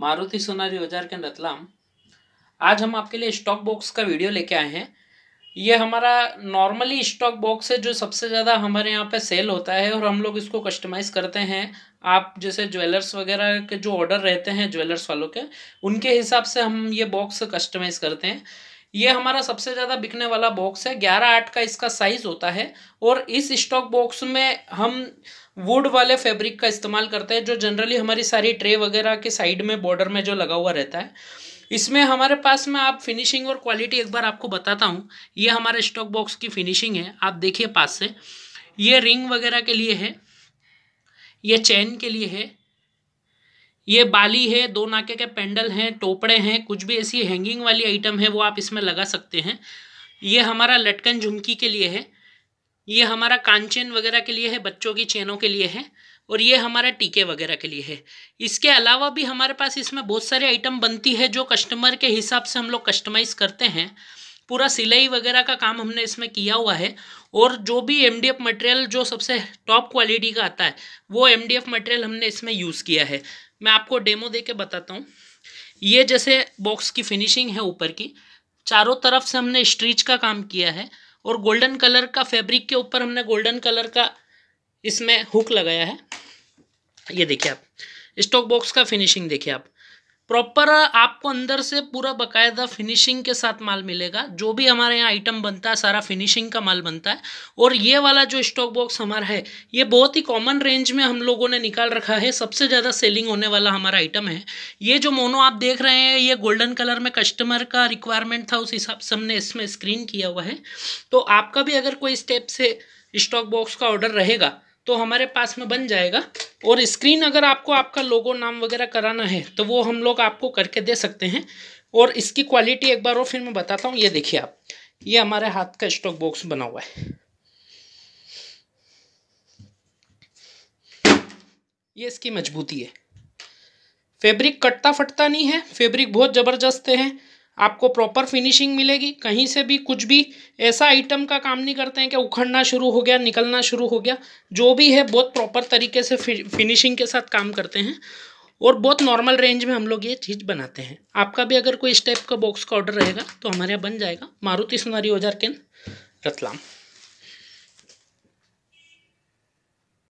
मारुति सोनारी बाजार के रतलाम आज हम आपके लिए स्टॉक बॉक्स का वीडियो लेके आए हैं ये हमारा नॉर्मली स्टॉक बॉक्स है जो सबसे ज़्यादा हमारे यहाँ पे सेल होता है और हम लोग इसको कस्टमाइज़ करते हैं आप जैसे ज्वेलर्स वगैरह के जो ऑर्डर रहते हैं ज्वेलर्स वालों के उनके हिसाब से हम ये बॉक्स कस्टमाइज़ करते हैं ये हमारा सबसे ज़्यादा बिकने वाला बॉक्स है ग्यारह आठ का इसका साइज़ होता है और इस स्टॉक बॉक्स में हम वुड वाले फैब्रिक का इस्तेमाल करते हैं जो जनरली हमारी सारी ट्रे वगैरह के साइड में बॉर्डर में जो लगा हुआ रहता है इसमें हमारे पास में आप फिनिशिंग और क्वालिटी एक बार आपको बताता हूँ ये हमारे स्टॉक बॉक्स की फिनिशिंग है आप देखिए पास से ये रिंग वगैरह के लिए है ये चैन के लिए है ये बाली है दो नाके के पेंडल हैं टोपड़े हैं कुछ भी ऐसी हैंगिंग वाली आइटम है वो आप इसमें लगा सकते हैं ये हमारा लटकन झुमकी के लिए है ये हमारा कानचेन वगैरह के लिए है बच्चों की चेनों के लिए है और ये हमारा टीके वगैरह के लिए है इसके अलावा भी हमारे पास इसमें बहुत सारे आइटम बनती है जो कस्टमर के हिसाब से हम लोग कस्टमाइज़ करते हैं पूरा सिलाई वगैरह का काम हमने इसमें किया हुआ है और जो भी एम मटेरियल जो सबसे टॉप क्वालिटी का आता है वो एम मटेरियल हमने इसमें यूज़ किया है मैं आपको डेमो दे के बताता हूँ ये जैसे बॉक्स की फिनिशिंग है ऊपर की चारों तरफ से हमने स्ट्रीच का काम किया है और गोल्डन कलर का फैब्रिक के ऊपर हमने गोल्डन कलर का इसमें हुक लगाया है ये देखिए आप स्टॉक बॉक्स का फिनिशिंग देखिए आप प्रॉपर आपको अंदर से पूरा बकायदा फिनिशिंग के साथ माल मिलेगा जो भी हमारे यहाँ आइटम बनता है सारा फिनिशिंग का माल बनता है और ये वाला जो स्टॉक बॉक्स हमारा है ये बहुत ही कॉमन रेंज में हम लोगों ने निकाल रखा है सबसे ज़्यादा सेलिंग होने वाला हमारा आइटम है ये जो मोनो आप देख रहे हैं ये गोल्डन कलर में कस्टमर का रिक्वायरमेंट था उस हिसाब से हमने इसमें स्क्रीन किया हुआ है तो आपका भी अगर कोई स्टेप से स्टॉक बॉक्स का ऑर्डर रहेगा तो हमारे पास में बन जाएगा और स्क्रीन अगर आपको आपका लोगो नाम वगैरह कराना है तो वो हम लोग आपको करके दे सकते हैं और इसकी क्वालिटी एक बार और फिर मैं बताता हूँ ये देखिए आप ये हमारे हाथ का स्टॉक बॉक्स बना हुआ है ये इसकी मजबूती है फैब्रिक कटता फटता नहीं है फैब्रिक बहुत ज़बरदस्त है आपको प्रॉपर फिनिशिंग मिलेगी कहीं से भी कुछ भी ऐसा आइटम का काम नहीं करते हैं कि उखड़ना शुरू हो गया निकलना शुरू हो गया जो भी है बहुत प्रॉपर तरीके से फिनिशिंग के साथ काम करते हैं और बहुत नॉर्मल रेंज में हम लोग ये चीज़ बनाते हैं आपका भी अगर कोई इस टाइप का बॉक्स का ऑर्डर रहेगा तो हमारे यहाँ बन जाएगा मारुति सुनारी औजार केंद्र रतलाम